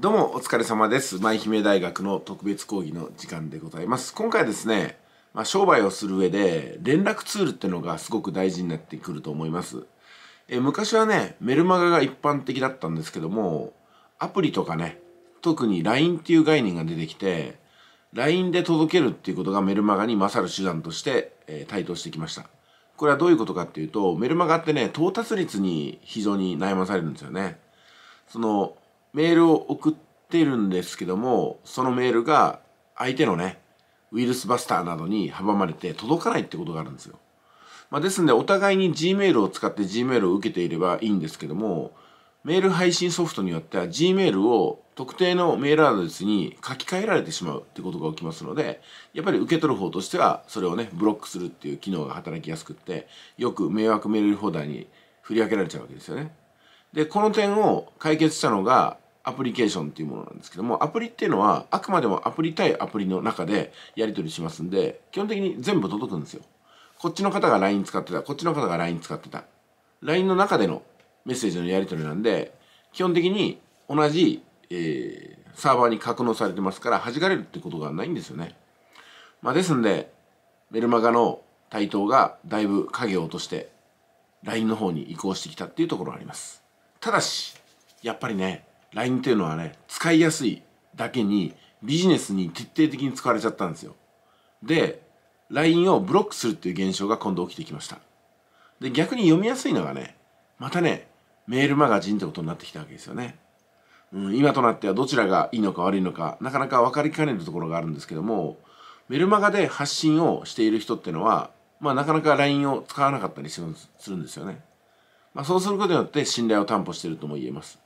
どうもお疲れ様です。舞姫大学の特別講義の時間でございます。今回ですね、まあ、商売をする上で連絡ツールってのがすごく大事になってくると思います。え昔はね、メルマガが一般的だったんですけども、アプリとかね、特に LINE っていう概念が出てきて、LINE で届けるっていうことがメルマガに勝る手段として、えー、台頭してきました。これはどういうことかっていうと、メルマガってね、到達率に非常に悩まされるんですよね。その、メールを送ってるんですけども、そのメールが相手のね、ウイルスバスターなどに阻まれて届かないってことがあるんですよ。まあ、ですんで、お互いに Gmail を使って Gmail を受けていればいいんですけども、メール配信ソフトによっては Gmail を特定のメールアドレスに書き換えられてしまうってことが起きますので、やっぱり受け取る方としては、それをね、ブロックするっていう機能が働きやすくって、よく迷惑メールフォーダーに振り分けられちゃうわけですよね。でこの点を解決したのがアプリケーションっていうものなんですけどもアプリっていうのはあくまでもアプリ対アプリの中でやり取りしますんで基本的に全部届くんですよこっちの方が LINE 使ってたこっちの方が LINE 使ってた LINE の中でのメッセージのやり取りなんで基本的に同じ、えー、サーバーに格納されてますから弾かれるってことがないんですよねまあですんでメルマガの台頭がだいぶ影を落として LINE の方に移行してきたっていうところがありますただしやっぱりね LINE っていうのはね使いやすいだけにビジネスに徹底的に使われちゃったんですよで LINE をブロックするっていう現象が今度起きてきましたで逆に読みやすいのがねまたねメールマガジンってことになってきたわけですよね、うん、今となってはどちらがいいのか悪いのかなかなか分かりかねるところがあるんですけどもメルマガで発信をしている人っていうのはまあなかなか LINE を使わなかったりするんですよねまあ、そうすることによって信頼を担保しているとも言えます。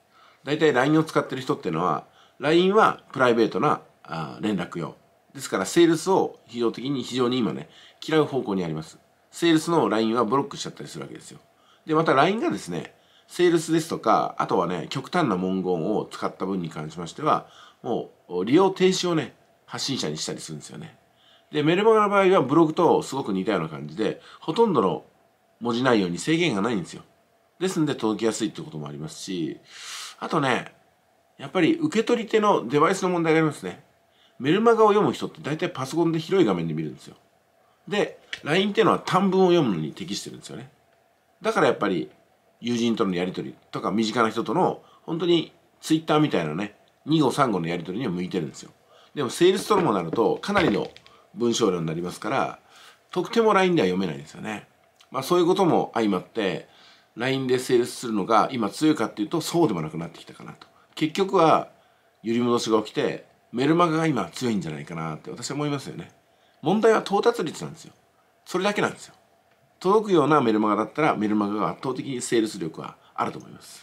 大体 LINE を使ってる人っていうのは、LINE はプライベートなあ連絡用。ですから、セールスを非常的に、非常に今ね、嫌う方向にあります。セールスの LINE はブロックしちゃったりするわけですよ。で、また LINE がですね、セールスですとか、あとはね、極端な文言を使った分に関しましては、もう利用停止をね、発信者にしたりするんですよね。で、メルマガの場合はブログとすごく似たような感じで、ほとんどの文字内容に制限がないんですよ。ですんで届きやすいってこともありますし、あとね、やっぱり受け取り手のデバイスの問題がありますね。メルマガを読む人って大体パソコンで広い画面で見るんですよ。で、LINE っていうのは短文を読むのに適してるんですよね。だからやっぱり友人とのやり取りとか身近な人との本当に Twitter みたいなね、2号3号のやり取りには向いてるんですよ。でもセールスともなるとかなりの文章量になりますから、とっても LINE では読めないんですよね。まあそういうことも相まって、LINE でセールスするのが今強いかっていうとそうでもなくなってきたかなと結局は揺り戻しが起きてメルマガが今強いんじゃないかなって私は思いますよね問題は到達率なんですよそれだけなんですよ届くようなメルマガだったらメルマガが圧倒的にセールス力はあると思います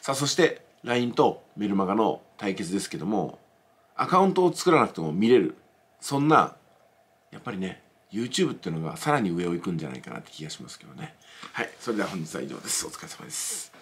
さあそして LINE とメルマガの対決ですけどもアカウントを作らなくても見れるそんなやっぱりね YouTube っていうのがさらに上を行くんじゃないかなって気がしますけどねはいそれでは本日は以上ですお疲れ様です